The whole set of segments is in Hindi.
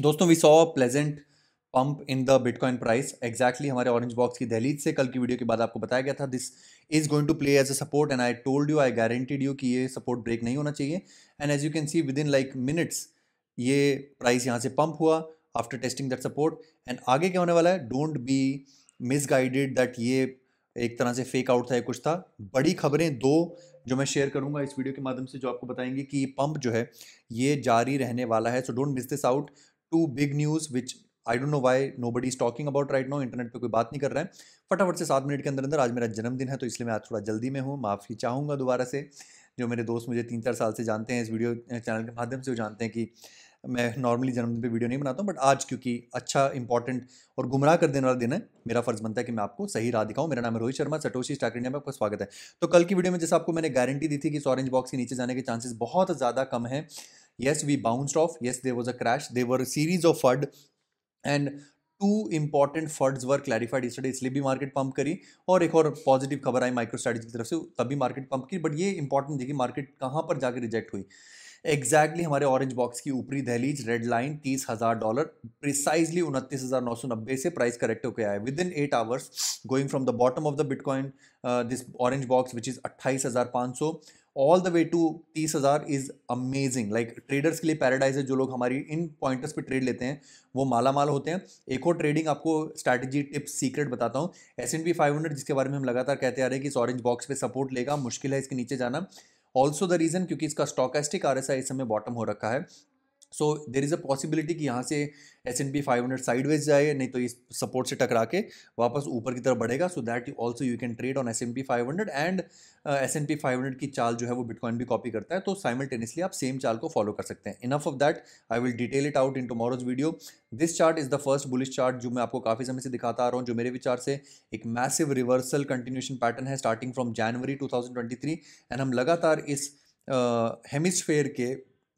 दोस्तों we saw pleasant pump in the bitcoin price exactly हमारे ऑरेंज बॉक्स की दहलीज से कल की वीडियो के बाद आपको बताया गया था this is going to play as a support and I told you I guaranteed you कि ये सपोर्ट ब्रेक नहीं होना चाहिए and as you can see within like minutes ये प्राइस यहाँ से पंप हुआ after testing that support and आगे क्या होने वाला है don't be misguided that ये एक तरह से फेक आउट था या कुछ था बड़ी खबरें दो जो मैं शेयर करूंगा इस वीडियो के माध्यम से जो आपको बताएंगे कि ये पंप जो है ये जारी रहने वाला है so don't miss this out two big news which I don't know why nobody is talking about right now internet पर कोई बात नहीं कर रहा है फटाफट से सात मिनट के अंदर अंदर आज मेरा जन्मदिन है तो इसलिए मैं आज थोड़ा जल्दी में हूँ माफ़ी चाहूँगा दोबारा से जो मेरे दोस्त मुझे तीन चार साल से जानते हैं इस वीडियो चैनल के माध्यम से वो जानते हैं कि मैं नॉर्मली जन्मदिन पे वीडियो नहीं बनाता हूँ बट आज क्योंकि अच्छा इंपॉर्टेंट और गुमराह कर देने वाला दिन है मेरा फर्ज बनता है कि मैं आपको सही राह दिखाऊँ मेरा नाम है Rohit Sharma Satoshi stack India में आपका स्वागत है तो कल की वीडियो में जैसे आपको मैंने गारंटी दी थी कि इस ऑरेंज बॉक्स के नीचे जाने के चांसेस बहुत ज़्यादा कम हैं Yes, we bounced off. Yes, there was a crash. There were a series of FUD and two important funds were clarified study इसलिए भी मार्केट पंप करी और एक और पॉजिटिव खबर आई माइक्रो स्ट्रेटेजी की तरफ से तभी मार्केट पंप की बट ये इंपॉर्टेंट देखिए मार्केट कहाँ पर जाकर रिजेक्ट हुई एग्जैक्टली हमारे ऑरेंज बॉक्स की ऊपरी दहलीज रेड लाइन तीस हज़ार डॉलर प्रिसाइजली उनतीस हज़ार नौ सौ नब्बे से प्राइस करेक्ट होकर आया within eight hours going from the bottom of the bitcoin this orange box which is अट्ठाईस हज़ार पाँच सौ ऑल द वे टू तीस हज़ार इज़ अमेजिंग लाइक ट्रेडर्स के लिए पैराडाइज है जो लोग हमारी इन पॉइंटर्स पे ट्रेड लेते हैं वो माला माल होते हैं एक और ट्रेडिंग आपको स्ट्रैटेजी टिप्स सीक्रेट बताता हूँ S and P five hundred जिसके बारे में हम लगातार कहते आ रहे हैं कि इस ऑरेंज बॉक्स पे सपोर्ट लेगा मुश्किल है इसके नीचे जाना ऑल्सो द रीज़न क्योंकि इसका स्टॉकेस्टिक आर इस समय बॉटम हो रखा है सो देर इज़ अ पॉसिबिलिटी कि यहाँ से S and P five hundred sideways जाए नहीं तो इस सपोर्ट से टकरा के वापस ऊपर की तरफ बढ़ेगा so that also you can trade on S and P five hundred and S and P five hundred की चाल जो है वो बिटकॉइन भी कॉपी करता है तो साइमल्टेनियसली आप सेम चाल को फॉलो कर सकते हैं enough of that I will detail it out in tomorrow's video this chart is the first bullish chart जो मैं आपको काफ़ी समय से दिखाता आ रहा हूँ जो मेरे विचार से एक मैसिव रिवर्सल कंटिन्यूशन पैटर्न है starting from January two thousand twenty three and हम लगातार इस हेमिस्फेयर uh, के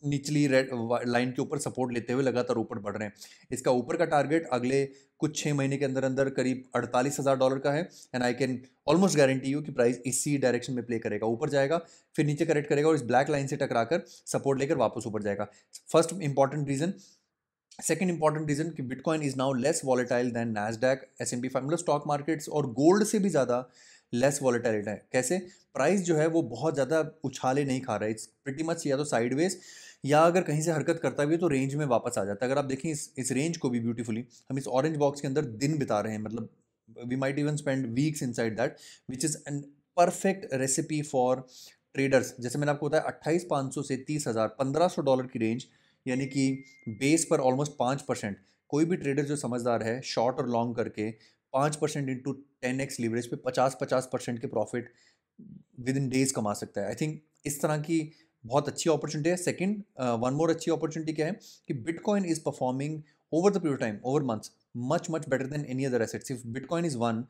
निचली रेड लाइन के ऊपर सपोर्ट लेते हुए लगातार ऊपर बढ़ रहे हैं इसका ऊपर का टारगेट अगले कुछ छः महीने के अंदर अंदर करीब अड़तालीस हज़ार डॉलर का है and I can almost guarantee you कि प्राइस इसी डायरेक्शन में प्ले करेगा ऊपर जाएगा फिर नीचे करेक्ट करेगा और इस ब्लैक लाइन से टकरा कर सपोर्ट लेकर वापस ऊपर जाएगा first important reason second important reason कि bitcoin is now less volatile than Nasdaq S M P five मतलब स्टॉक मार्केट्स और गोल्ड से भी ज़्यादा लेस वॉलेटाइल है कैसे प्राइस जो है वो बहुत ज़्यादा उछाले नहीं खा रहा है इट्स प्रिटी मच या तो साइडवेज या अगर कहीं से हरकत करता भी है तो रेंज में वापस आ जाता है अगर आप देखें इस इस रेंज को भी ब्यूटीफुली हम इस ऑरेंज बॉक्स के अंदर दिन बिता रहे हैं मतलब we might even spend weeks in side that which is an perfect recipe for traders जैसे मैंने आपको बताया अट्ठाईस पाँच सौ से तीस हज़ार पंद्रह सौ डॉलर की रेंज यानी कि बेस पर ऑलमोस्ट पाँच परसेंट कोई भी ट्रेडर जो समझदार है शॉर्ट और लॉन्ग करके पाँच percent into ten x leverage पे पचास पचास परसेंट के प्रॉफिट विद इन डेज कमा सकता है आई थिंक इस तरह की बहुत अच्छी अपॉर्चुनिटी है सेकंड वन मोर अच्छी अपॉर्चुनिटी क्या है कि bitcoin is performing over the period time over months much much better than any other assets if bitcoin is one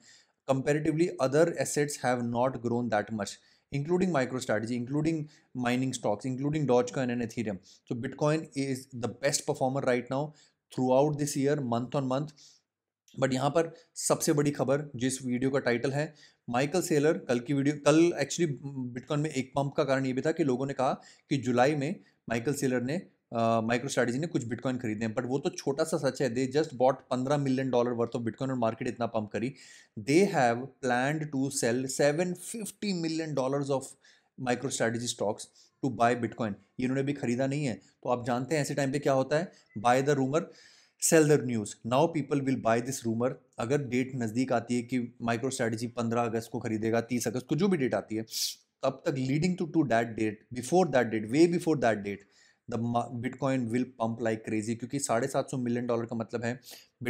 comparatively other assets have not grown that much including MicroStrategy including mining stocks including Dogecoin and Ethereum so bitcoin is the best performer right now throughout this year month on month but यहाँ पर सबसे बड़ी खबर जिस वीडियो का टाइटल है माइकल सेलर कल की वीडियो कल एक्चुअली बिटकॉइन में एक पंप का कारण ये भी था कि लोगों ने कहा कि जुलाई में माइकल सेलर ने माइक्रो uh, स्ट्रैटेजी ने कुछ बिटकॉइन खरीदे हैं बट वो तो छोटा सा सच है दे जस्ट बॉट पंद्रह million dollar worth of bitcoin और मार्केट इतना पंप करी they have plan to sell seven fifty million dollar of MicroStrategy stocks to buy bitcoin ये इन्होंने भी खरीदा नहीं है तो आप जानते हैं ऐसे टाइम पे क्या होता है buy the rumour sell the news now people will buy this rumour अगर डेट नज़दीक आती है कि माइक्रो स्ट्रैटेजी पंद्रह अगस्त को खरीदेगा तीस अगस्त को जो भी डेट आती है तब तक leading to to that date before that date way before that date the bitcoin will pump like crazy क्योंकि साढ़े सात सौ मिलियन डॉलर का मतलब है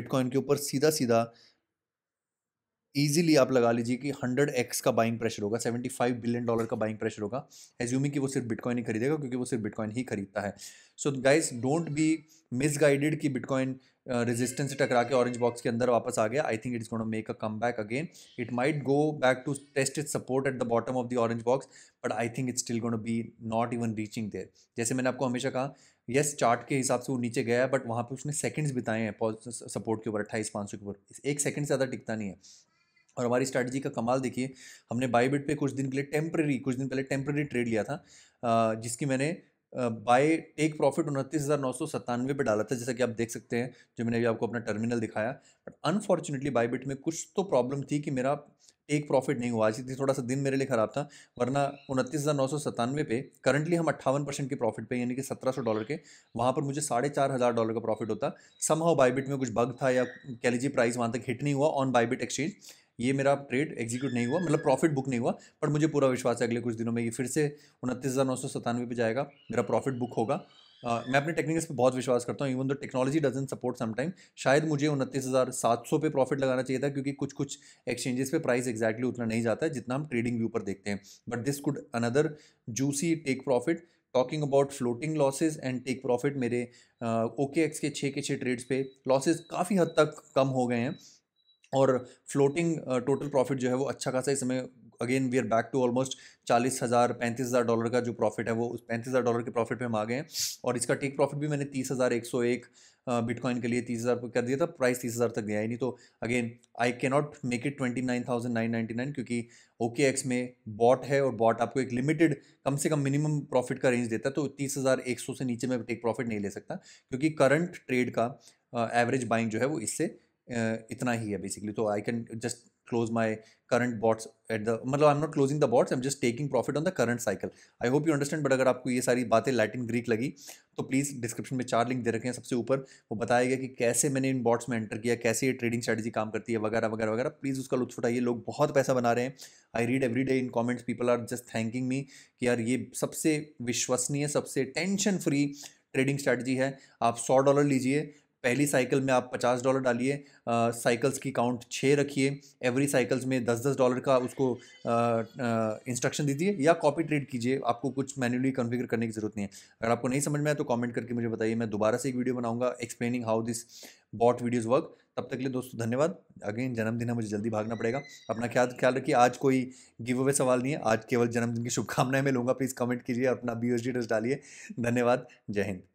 बिटकॉइन के ऊपर सीधा सीधा ईजिली आप लगा लीजिए कि हंड्रेड एक्स का बाइंग प्रेशर होगा सेवेंटी फाइव बिलियन डॉलर का बाइंग प्रेशर होगा एज्यूमिंग कि वो सिर्फ बिटकॉइन ही खरीदेगा क्योंकि वो सिर्फ बिटकॉइन ही खरीदता है so guys don't be misguided कि बिटकॉइन रेजिस्टेंस uh, से टकरा के ऑरेंज बॉक्स के अंदर वापस आ गया I think it's gotta make a come back again it might go back to test it support at the bottom of the orange box but I think it's still gotta be not even reaching there जैसे मैंने आपको हमेशा कहा यस yes, चार्ट के हिसाब से वो नीचे गया है बट वहाँ पे उसने सेकंड्स बिताए हैं सपोर्ट के ऊपर अट्ठाईस पाँच सौ के ऊपर एक सेकंड से ज़्यादा टिकता नहीं है और हमारी स्ट्रैटेजी का कमाल देखिए हमने बिट पे कुछ दिन के लिए टेम्प्रेरी कुछ दिन पहले टेम्प्रेरी ट्रेड लिया था जिसकी मैंने बाय टेक प्रॉफिट उनतीस हज़ार नौ सौ सत्तानवे पर डाला था जैसा कि आप देख सकते हैं जो मैंने अभी आपको अपना टर्मिनल दिखाया बट अनफॉर्चुनेटली बिट में कुछ तो प्रॉब्लम थी कि मेरा टेक प्रॉफिट नहीं हुआ आज थोड़ा सा दिन मेरे लिए ख़राब था वरना उनतीस हज़ार नौ सौ सत्तानवे पे करंटली हम अट्ठावन परसेंट के प्रॉफिट पे यानी कि सत्रह सौ डॉलर के वहाँ पर मुझे साढ़े चार हज़ार डॉलर का प्रॉफिट होता समहाउ बिट में कुछ बग था या कह लीजिए प्राइस वहाँ तक हिट नहीं हुआ ऑन बिट एक्सचेंज ये मेरा ट्रेड एग्जीक्यूट नहीं हुआ मतलब प्रॉफिट बुक नहीं हुआ पर मुझे पूरा विश्वास है अगले कुछ दिनों में ये फिर से उनतीस हज़ार नौ सौ सतानवे पर जाएगा मेरा प्रॉफिट बुक होगा Uh, मैं अपने टेक्निकल्स पे बहुत विश्वास करता हूँ even the technology doesn't support sometime शायद मुझे उनतीस हज़ार सात सौ पे प्रॉफिट लगाना चाहिए था क्योंकि कुछ कुछ एक्सचेंजेस पे प्राइस एग्जैक्टली उतना नहीं जाता है जितना हम ट्रेडिंग व्यू पर देखते हैं but this could another juicy take profit talking about floating losses and take profit मेरे ओके uh, के छः के छः ट्रेड्स पे लॉसेज काफ़ी हद तक कम हो गए हैं और फ्लोटिंग टोटल प्रॉफिट जो है वो अच्छा खासा इस समय again we are back to almost चालीस हज़ार पैंतीस हज़ार डॉलर का जो प्रॉफिट है वो उस पैंतीस हज़ार डॉलर के प्रॉफिट में हम आ गए हैं और इसका टेक प्रॉफिट भी मैंने तीस हज़ार एक सौ एक बिटकॉइन uh, के लिए तीस हज़ार कर दिया था प्राइस तीस हज़ार तक गया ही नहीं तो again I can not make it twenty nine thousand nine ninety nine क्योंकि ओके एक्स में बॉट है और बॉट आपको एक लिमिटेड कम से कम मिनिमम प्रॉफिट का रेंज देता है तो तीस हज़ार एक सौ से नीचे में टेक प्रॉफिट नहीं ले सकता क्योंकि करंट ट्रेड का एवरेज uh, बाइंग जो है वो इससे इतना ही है बेसिकली तो I can just close my current bots at the मतलब I am not closing the bots I am just taking profit on the current cycle I hope you understand but अगर आपको ये सारी बातें लैटिन ग्रीक लगी तो प्लीज़ डिस्क्रिप्शन में चार लिंक दे रखे हैं सबसे ऊपर वो बताएगा कि कैसे मैंने इन बॉट्स में एंटर किया कैसे ये ट्रेडिंग स्ट्रेटजी काम करती है वगैरह वगैरह वगैरह प्लीज़ उसका लुत्फ उठाइए लोग बहुत पैसा बना रहे हैं I read every day in comments people are just thanking me कि यार ये सबसे विश्वसनीय सबसे टेंशन फ्री ट्रेडिंग स्ट्रैटेजी है आप सौ डॉलर लीजिए पहली साइकिल में आप पचास डॉलर डालिए साइकिल्स की काउंट छः रखिए एवरी साइकिल्स में दस दस डॉलर का उसको इंस्ट्रक्शन दीजिए या कॉपी ट्रेड कीजिए आपको कुछ मैन्युअली कॉन्फ़िगर करने की ज़रूरत नहीं है अगर आपको नहीं समझ में आया तो कमेंट करके मुझे बताइए मैं दोबारा से एक वीडियो बनाऊंगा explaining how this bot videos work तब तक के लिए दोस्तों धन्यवाद अगेन जन्मदिन है मुझे जल्दी भागना पड़ेगा अपना ख्याल ख्याल रखिए आज कोई गिव अवे सवाल नहीं है आज केवल जन्मदिन की शुभकामनाएं मैं लूँगा प्लीज़ कमेंट कीजिए अपना बी एड्रेस डालिए धन्यवाद जय हिंद